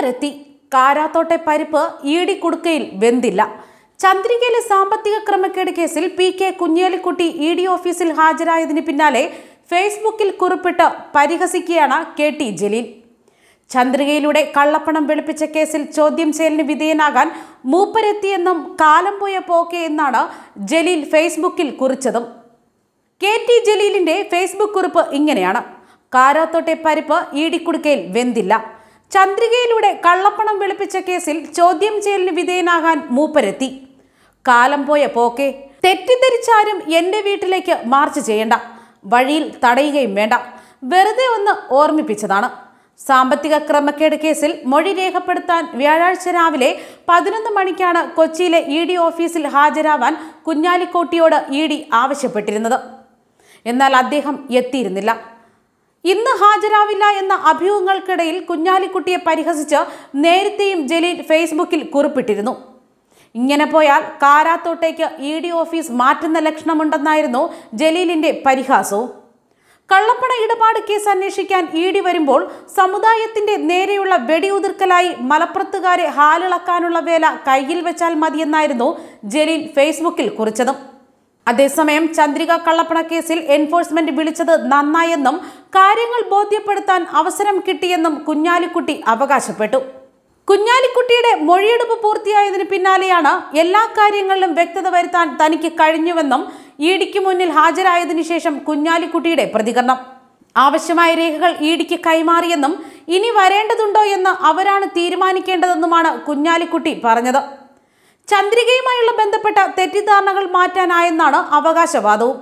വരെത്തി കാരാത്തോട്ടെ പരിപ്പ് ഇടി വെന്തില്ല ചന്ദ്രികയിലെ സാമ്പത്തിക ക്രമക്കേട് കേസിൽ P K Kunhalikutty E D ഓഫീസിൽ ഹാജരായതിന് പിന്നാലെ ഫേസ്ബുക്കിൽ കുറിപ്പിട്ട് പരിഹസിക്കുകയാണ് കെ ടി ജലീൽ ചന്ദ്രികയിലൂടെ കള്ളപ്പണം വെളുപ്പിച്ച കേസിൽ ചോദ്യം ചെയ്യലിന് വിധേയനാകാൻ മൂപ്പരെത്തിയെന്നും കാലം പോയ പോക്കെ എന്നാണ് ജലീൽ ഫേസ്ബുക്കിൽ കുറിച്ചതും കെ ടി ജലീലിൻ്റെ ഫേസ്ബുക്ക് കുറിപ്പ് ഇങ്ങനെയാണ് കാരാത്തോട്ടെ പരിപ്പ് ഈടിക്കുടുക്കയിൽ വെന്തില്ല ചന്ദ്രികയിലൂടെ കള്ളപ്പണം വെളുപ്പിച്ച കേസിൽ ചോദ്യം ചെയ്യലിന് വിധേയനാകാൻ മൂപ്പരെത്തി കാലം പോയ പോക്കെ തെറ്റിദ്ധരിച്ചാരും എൻ്റെ വീട്ടിലേക്ക് മാർച്ച് ചെയ്യണ്ട വഴിയിൽ തടയുകയും വേണ്ട വെറുതെ ഒന്ന് ഓർമ്മിപ്പിച്ചതാണ് സാമ്പത്തിക ക്രമക്കേട് കേസിൽ മൊഴി രേഖപ്പെടുത്താൻ വ്യാഴാഴ്ച രാവിലെ പതിനൊന്ന് മണിക്കാണ് കൊച്ചിയിലെ ഇ ഡി ഓഫീസിൽ ഹാജരാവാൻ കുഞ്ഞാലിക്കോട്ടിയോട് ഇ ഡി ആവശ്യപ്പെട്ടിരുന്നത് എന്നാൽ അദ്ദേഹം എത്തിയിരുന്നില്ല ഇന്ന് ഹാജരാവില്ല എന്ന അഭ്യൂഹങ്ങൾക്കിടയിൽ കുഞ്ഞാലിക്കുട്ടിയെ പരിഹസിച്ച് നേരത്തെയും ജലീൽ ഫേസ്ബുക്കിൽ കുറിപ്പിട്ടിരുന്നു ഇങ്ങനെ പോയാൽ കാരാത്തോട്ടേക്ക് ഇ ഡി ഓഫീസ് മാറ്റുന്ന ലക്ഷണമുണ്ടെന്നായിരുന്നു ജലീലിന്റെ പരിഹാസവും കള്ളപ്പണ ഇടപാട് കേസ് അന്വേഷിക്കാൻ ഇ ഡി വരുമ്പോൾ സമുദായത്തിന്റെ നേരെയുള്ള വെടിയുതിർക്കലായി മലപ്പുറത്തുകാരെ ഹാലിളക്കാനുള്ള വേല കയ്യിൽ വെച്ചാൽ മതിയെന്നായിരുന്നു ജലീൽ ഫേസ്ബുക്കിൽ കുറിച്ചതും അതേസമയം ചന്ദ്രിക കള്ളപ്പണ കേസിൽ എൻഫോഴ്സ്മെന്റ് വിളിച്ചത് നന്നായെന്നും കാര്യങ്ങൾ ബോധ്യപ്പെടുത്താൻ അവസരം കിട്ടിയെന്നും കുഞ്ഞാലിക്കുട്ടി അവകാശപ്പെട്ടു കുഞ്ഞാലിക്കുട്ടിയുടെ മൊഴിയെടുപ്പ് പൂർത്തിയായതിനു പിന്നാലെയാണ് എല്ലാ കാര്യങ്ങളിലും വ്യക്തത വരുത്താൻ തനിക്ക് കഴിഞ്ഞുവെന്നും ഇ ഡിക്ക് മുന്നിൽ ഹാജരായതിനു ശേഷം കുഞ്ഞാലിക്കുട്ടിയുടെ പ്രതികരണം ആവശ്യമായ രേഖകൾ ഇ ഡിക്ക് കൈമാറിയെന്നും ഇനി വരേണ്ടതുണ്ടോ എന്ന് അവരാണ് തീരുമാനിക്കേണ്ടതെന്നുമാണ് കുഞ്ഞാലിക്കുട്ടി പറഞ്ഞത് ചന്ദ്രികയുമായുള്ള ബന്ധപ്പെട്ട തെറ്റിദ്ധാരണകൾ മാറ്റാനായെന്നാണ് അവകാശവാദവും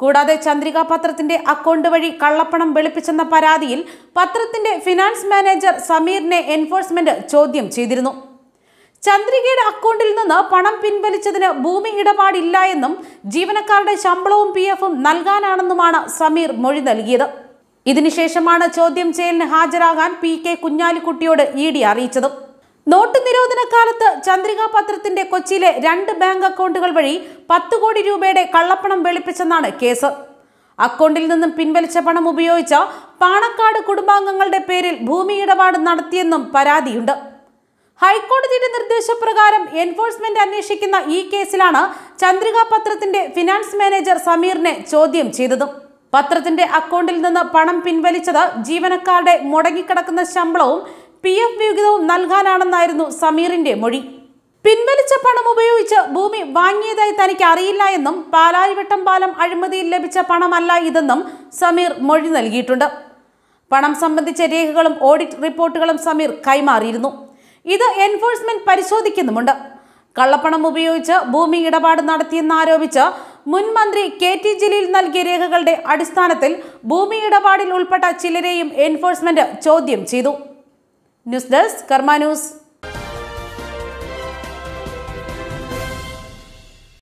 കൂടാതെ ചന്ദ്രിക പത്രത്തിന്റെ അക്കൗണ്ട് വഴി കള്ളപ്പണം വെളുപ്പിച്ചെന്ന പരാതിയിൽ പത്രത്തിന്റെ ഫിനാൻസ് മാനേജർ സമീറിനെ എൻഫോഴ്സ്മെന്റ് ചോദ്യം ചെയ്തിരുന്നു ചന്ദ്രികയുടെ അക്കൗണ്ടിൽ നിന്ന് പണം പിൻവലിച്ചതിന് ഭൂമി ഇടപാടില്ല എന്നും ജീവനക്കാരുടെ ശമ്പളവും പി എഫും നൽകാനാണെന്നുമാണ് സമീർ മൊഴി നൽകിയത് ഇതിനുശേഷമാണ് ചോദ്യം ചെയ്യലിന് ഹാജരാകാൻ പി കെ കുഞ്ഞാലിക്കുട്ടിയോട് ഇ ഡി അറിയിച്ചതും നോട്ട് നിരോധന കാലത്ത് ചന്ദ്രികാ പത്രത്തിന്റെ കൊച്ചിയിലെ രണ്ട് ബാങ്ക് അക്കൗണ്ടുകൾ വഴി പത്ത് കോടി രൂപയുടെ കള്ളപ്പണം വെളുപ്പിച്ചെന്നാണ് കേസ് അക്കൗണ്ടിൽ നിന്നും പിൻവലിച്ച പണം ഉപയോഗിച്ച പാണക്കാട് കുടുംബാംഗങ്ങളുടെ പേരിൽ ഭൂമി ഇടപാട് നടത്തിയെന്നും പരാതിയുണ്ട് ഹൈക്കോടതിയുടെ നിർദ്ദേശപ്രകാരം എൻഫോഴ്സ്മെന്റ് അന്വേഷിക്കുന്ന ഈ കേസിലാണ് ചന്ദ്രികാ പത്രത്തിന്റെ ഫിനാൻസ് മാനേജർ സമീറിനെ ചോദ്യം ചെയ്തത് പത്രത്തിന്റെ അക്കൗണ്ടിൽ നിന്ന് പണം പിൻവലിച്ചത് ജീവനക്കാരുടെ മുടങ്ങിക്കിടക്കുന്ന ശമ്പളവും പി എഫ് വിഹിതവും നൽകാനാണെന്നായിരുന്നു സമീറിന്റെ മൊഴി പിൻവലിച്ച പണം ഉപയോഗിച്ച് ഭൂമി വാങ്ങിയതായി തനിക്ക് അറിയില്ല എന്നും പാലാരിവട്ടം പാലം അഴിമതിയിൽ ലഭിച്ച പണമല്ല ഇതെന്നും സമീർ മൊഴി നൽകിയിട്ടുണ്ട് പണം സംബന്ധിച്ച രേഖകളും ഓഡിറ്റ് റിപ്പോർട്ടുകളും സമീർ കൈമാറിയിരുന്നു ഇത് എൻഫോഴ്സ്മെന്റ് പരിശോധിക്കുന്നുമുണ്ട് കള്ളപ്പണം ഉപയോഗിച്ച് ഭൂമി ഇടപാട് നടത്തിയെന്നാരോപിച്ച് മുൻ മന്ത്രി കെ ടി ജലീൽ നൽകിയ രേഖകളുടെ അടിസ്ഥാനത്തിൽ ഭൂമി ഇടപാടിൽ ഉൾപ്പെട്ട ചിലരെയും എൻഫോഴ്സ്മെന്റ് ചോദ്യം ചെയ്തു ന്യൂസ് ഡെസ്ക് കർമാ ന്യൂസ്